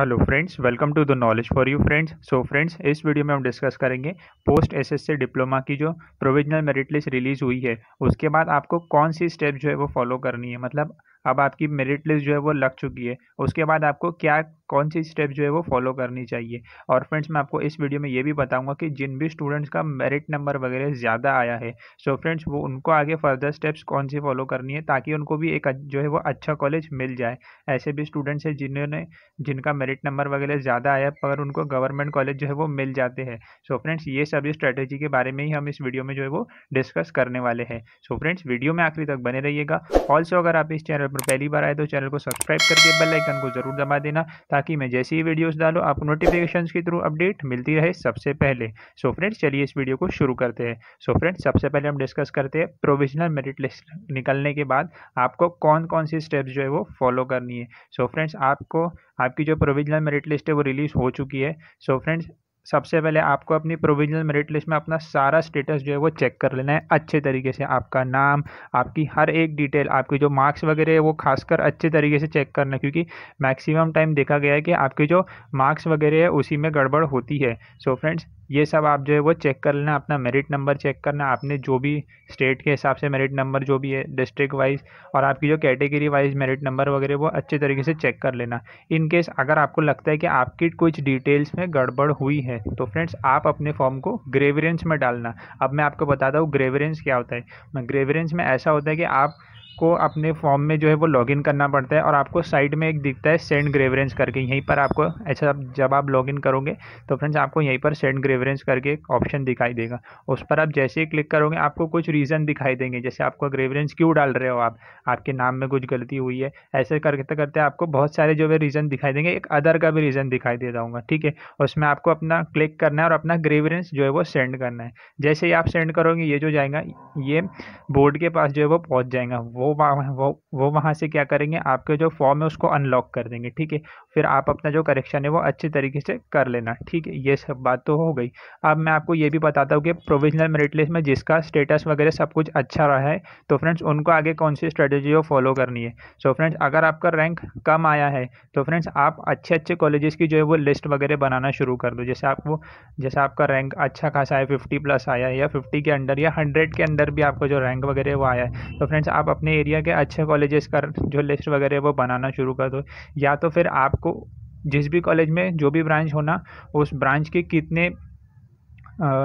hello friends welcome to the knowledge for you friends so friends इस video में हम discuss करेंगे post SSC diploma की जो प्रोविजनल मेरिट लिस्ट रिलीज़ हुई है उसके बाद आपको कौन सी स्टेप जो है वो फॉलो करनी है मतलब अब आपकी मेरिट लिस्ट जो है वो लग चुकी है उसके बाद आपको क्या कौन सी स्टेप जो है वो फॉलो करनी चाहिए और फ्रेंड्स मैं आपको इस वीडियो में ये भी बताऊंगा कि जिन भी स्टूडेंट्स का मेरिट नंबर वगैरह ज़्यादा आया है सो so फ्रेंड्स वो उनको आगे फर्दर स्टेप्स कौन सी फॉलो करनी है ताकि उनको भी एक जो है वो अच्छा कॉलेज मिल जाए ऐसे भी स्टूडेंट्स हैं जिन्होंने जिनका मेरिट नंबर वगैरह ज़्यादा आया पर उनको गवर्नमेंट कॉलेज जो है वो मिल जाते हैं सो फ्रेंड्स ये सभी स्ट्रैटेजी के बारे में ही हम इस वीडियो में जो है वो डिस्कस करने वाले हैं सो फ्रेंड्स वीडियो में आखिरी तक बने रहिएगा ऑल्सो अगर आप इस चैनल पर पहली बार आए तो चैनल को सब्सक्राइब करके बेल आइकन को जरूर दबा देना ताकि ताकि मैं जैसी ही वीडियोस डालूँ आपको नोटिफिकेशन के थ्रू अपडेट मिलती रहे सबसे पहले सो फ्रेंड्स चलिए इस वीडियो को शुरू करते हैं सो फ्रेंड्स सबसे पहले हम डिस्कस करते हैं प्रोविजनल मेरिट लिस्ट निकलने के बाद आपको कौन कौन सी स्टेप्स जो है वो फॉलो करनी है सो so फ्रेंड्स आपको आपकी जो प्रोविजनल मेरिट लिस्ट है वो रिलीज़ हो चुकी है सो so फ्रेंड्स सबसे पहले आपको अपनी प्रोविजनल मेरिट लिस्ट में अपना सारा स्टेटस जो है वो चेक कर लेना है अच्छे तरीके से आपका नाम आपकी हर एक डिटेल आपके जो मार्क्स वगैरह है वो खासकर अच्छे तरीके से चेक करना क्योंकि मैक्सिमम टाइम देखा गया है कि आपके जो मार्क्स वगैरह है उसी में गड़बड़ होती है सो so फ्रेंड्स ये सब आप जो है वो चेक कर लेना अपना मेरिट नंबर चेक करना आपने जो भी स्टेट के हिसाब से मेरिट नंबर जो भी है डिस्ट्रिक्ट वाइज और आपकी जो कैटेगरी वाइज मेरिट नंबर वगैरह वो अच्छे तरीके से चेक कर लेना इन केस अगर आपको लगता है कि आपकी कुछ डिटेल्स में गड़बड़ हुई है तो फ्रेंड्स आप अपने फॉर्म को ग्रेवरेंस में डालना अब मैं आपको बताता हूँ ग्रेवरेंस क्या होता है ग्रेवरेंस में ऐसा होता है कि आप आपको अपने फॉर्म में जो है वो लॉगिन करना पड़ता है और आपको साइड में एक दिखता है सेंड ग्रेवरेंस करके यहीं पर आपको ऐसा जब आप लॉगिन करोगे तो फ्रेंड्स आपको यहीं पर सेंड ग्रेवरेंस करके एक ऑप्शन दिखाई देगा उस पर आप जैसे ही क्लिक करोगे आपको कुछ रीज़न दिखाई देंगे जैसे आपको ग्रेवरेंस क्यों डाल रहे हो आप आपके नाम में कुछ गलती हुई है ऐसे करते करते आपको बहुत सारे जो है रीज़न दिखाई देंगे एक अदर का भी रीज़न दिखाई दे जाऊँगा ठीक है उसमें आपको अपना क्लिक करना है और अपना ग्रेवरेंस जो है वो सेंड करना है जैसे ही आप सेंड करोगे ये जो जाएगा ये बोर्ड के पास जो है वो पहुँच जाएगा वो वो वो वो वहाँ से क्या करेंगे आपके जो फॉर्म है उसको अनलॉक कर देंगे ठीक है फिर आप अपना जो करेक्शन है वो अच्छे तरीके से कर लेना ठीक है ये सब बात तो हो गई अब मैं आपको ये भी बताता हूँ कि प्रोविजनल मेरिट लिस्ट में जिसका स्टेटस वगैरह सब कुछ अच्छा रहा है तो फ्रेंड्स उनको आगे कौन सी स्ट्रेटेजी वो फॉलो करनी है सो so फ्रेंड्स अगर आपका रैंक कम आया है तो फ्रेंड्स आप अच्छे अच्छे कॉलेजेस की जो है वो लिस्ट वगैरह बनाना शुरू कर दो जैसे आपको जैसे आपका रैंक अच्छा खासा है फिफ्टी प्लस आया है या फिफ्टी के अंडर या हंड्रेड के अंदर भी आपको जो रैंक वगैरह वो आया है तो फ्रेंड्स आप अपने एरिया के अच्छे कॉलेजेस का जो लिस्ट वगैरह वो बनाना शुरू कर दो या तो फिर आपको जिस भी कॉलेज में जो भी ब्रांच होना उस ब्रांच के कितने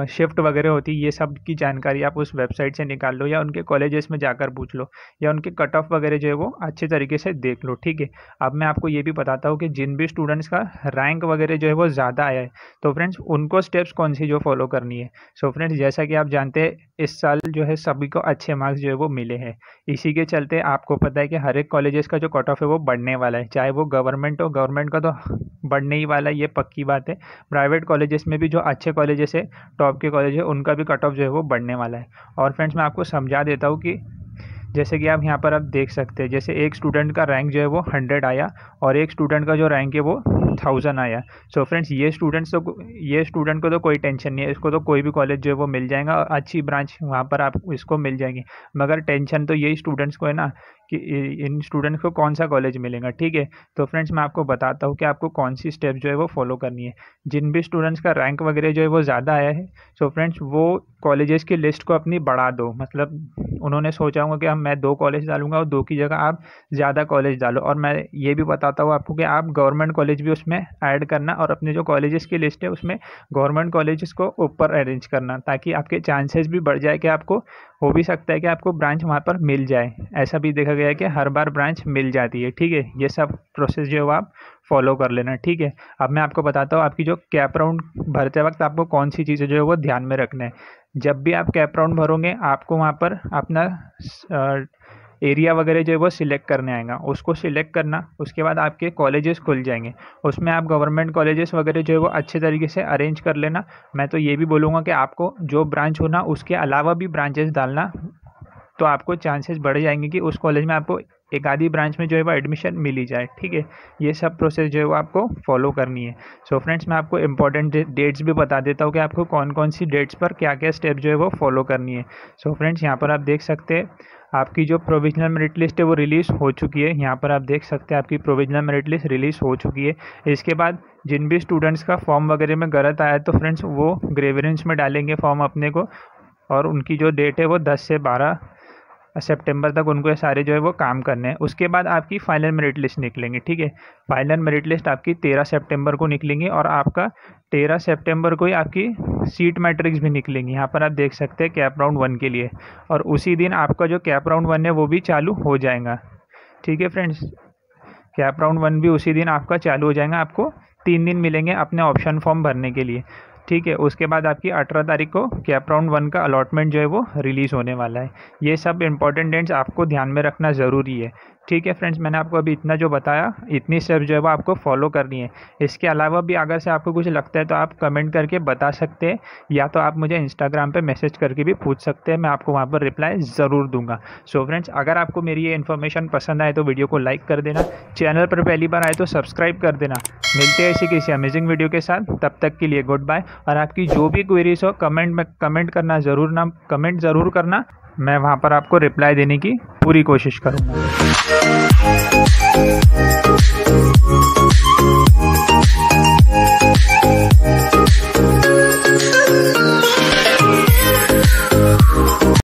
शिफ्ट वगैरह होती है ये सब की जानकारी आप उस वेबसाइट से निकाल लो या उनके कॉलेजेस में जाकर पूछ लो या उनके कट ऑफ वगैरह जो है वो अच्छे तरीके से देख लो ठीक है अब मैं आपको ये भी बताता हूँ कि जिन भी स्टूडेंट्स का रैंक वगैरह जो है वो ज़्यादा आया है तो फ्रेंड्स उनको स्टेप्स कौन सी जो फॉलो करनी है सो so फ्रेंड्स जैसा कि आप जानते हैं इस साल जो है सभी को अच्छे मार्क्स जो है वो मिले हैं इसी के चलते आपको पता है कि हर एक कॉलेजेस का जो कट ऑफ है वो बढ़ने वाला है चाहे वो गवर्नमेंट हो गवर्नमेंट का तो बढ़ने ही वाला है ये पक्की बात है प्राइवेट कॉलेजेस में भी जो अच्छे कॉलेजेस है टॉप के कॉलेज है उनका भी कट ऑफ जो है वो बढ़ने वाला है और फ्रेंड्स मैं आपको समझा देता हूँ कि जैसे कि आप यहाँ पर आप देख सकते हैं जैसे एक स्टूडेंट का रैंक जो है वो हंड्रेड आया और एक स्टूडेंट का जो रैंक है वो थाउजेंड आया सो so फ्रेंड्स ये स्टूडेंट्स तो ये स्टूडेंट को तो कोई टेंशन नहीं है इसको तो कोई भी कॉलेज जो है वो मिल जाएगा अच्छी ब्रांच वहाँ पर आप इसको मिल जाएगी मगर टेंशन तो यही स्टूडेंट्स को है ना कि इन स्टूडेंट्स को कौन सा कॉलेज मिलेगा ठीक है तो फ्रेंड्स मैं आपको बताता हूँ कि आपको कौन सी स्टेप जो है वो फॉलो करनी है जिन भी स्टूडेंट्स का रैंक वगैरह जो है वो ज़्यादा आया है सो so फ्रेंड्स वो कॉलेजेस की लिस्ट को अपनी बढ़ा दो मतलब उन्होंने सोचा होगा कि हम मैं दो कॉलेज डालूंगा और दो की जगह आप ज़्यादा कॉलेज डालो और मैं ये भी बताता हूँ आपको कि आप गवर्नमेंट कॉलेज भी उस इसमें ऐड करना और अपने जो कॉलेजेस की लिस्ट है उसमें गवर्नमेंट कॉलेजेस को ऊपर अरेंज करना ताकि आपके चांसेस भी बढ़ जाए कि आपको हो भी सकता है कि आपको ब्रांच वहाँ पर मिल जाए ऐसा भी देखा गया है कि हर बार ब्रांच मिल जाती है ठीक है ये सब प्रोसेस जो है आप फॉलो कर लेना ठीक है अब मैं आपको बताता हूँ आपकी जो कैप राउंड भरते वक्त आपको कौन सी चीज़ें जो है वो ध्यान में रखना है जब भी आप कैप राउंड भरोगे आपको वहाँ पर अपना एरिया वगैरह जो है वो सिलेक्ट करने आएगा उसको सिलेक्ट करना उसके बाद आपके कॉलेजेस खुल जाएंगे उसमें आप गवर्नमेंट कॉलेजेस वगैरह जो है वो अच्छे तरीके से अरेंज कर लेना मैं तो ये भी बोलूँगा कि आपको जो ब्रांच होना उसके अलावा भी ब्रांचेस डालना तो आपको चांसेस बढ़ जाएंगे कि उस कॉलेज में आपको एक आधी ब्रांच में जो है वो एडमिशन मिली जाए ठीक है ये सब प्रोसेस जो है वो आपको फॉलो करनी है सो so फ्रेंड्स मैं आपको इंपॉर्टेंट डेट्स भी बता देता हूँ कि आपको कौन कौन सी डेट्स पर क्या क्या स्टेप जो है वो फॉलो करनी है सो so फ्रेंड्स यहाँ पर आप देख सकते हैं आपकी जो प्रोविजनल मेरिट लिस्ट है वो रिलीज़ हो चुकी है यहाँ पर आप देख सकते हैं आपकी प्रोविजनल मेरिट लिस्ट रिलीज़ हो चुकी है इसके बाद जिन भी स्टूडेंट्स का फॉर्म वगैरह में गलत आया तो फ्रेंड्स वो ग्रेवरेंस में डालेंगे फॉर्म अपने को और उनकी जो डेट है वो 10 से 12 सेप्टेम्बर तक उनको ये सारे जो है वो काम करने हैं उसके बाद आपकी फाइनल मेरिट लिस्ट निकलेंगी ठीक है फाइनल मेरिट लिस्ट आपकी तेरह सेप्टेम्बर को निकलेंगी और आपका तेरह सेप्टेम्बर को ही आपकी सीट मैट्रिक्स भी निकलेंगी यहाँ पर आप देख सकते हैं कैप राउंड वन के लिए और उसी दिन आपका जो कैप राउंड वन है वो भी चालू हो जाएगा ठीक है फ्रेंड्स कैप राउंड वन भी उसी दिन आपका चालू हो जाएगा आपको तीन दिन मिलेंगे अपने ऑप्शन फॉर्म भरने के लिए ठीक है उसके बाद आपकी अठारह तारीख को कैप राउंड वन का अलॉटमेंट जो है वो रिलीज़ होने वाला है ये सब इंपॉर्टेंट डेट्स आपको ध्यान में रखना ज़रूरी है ठीक है फ्रेंड्स मैंने आपको अभी इतना जो बताया इतनी स्टेप्स जो है वो आपको फॉलो करनी है इसके अलावा भी अगर से आपको कुछ लगता है तो आप कमेंट करके बता सकते हैं या तो आप मुझे इंस्टाग्राम पे मैसेज करके भी पूछ सकते हैं मैं आपको वहाँ पर रिप्लाई ज़रूर दूंगा सो so फ्रेंड्स अगर आपको मेरी ये इन्फॉर्मेशन पसंद आए तो वीडियो को लाइक कर देना चैनल पर पहली बार आए तो सब्सक्राइब कर देना मिलते हैं ऐसी किसी अमेजिंग वीडियो के साथ तब तक के लिए गुड बाय और आपकी जो भी क्वेरीज हो कमेंट में कमेंट करना ज़रूर ना कमेंट ज़रूर करना मैं वहाँ पर आपको रिप्लाई देने की पूरी कोशिश करूँगा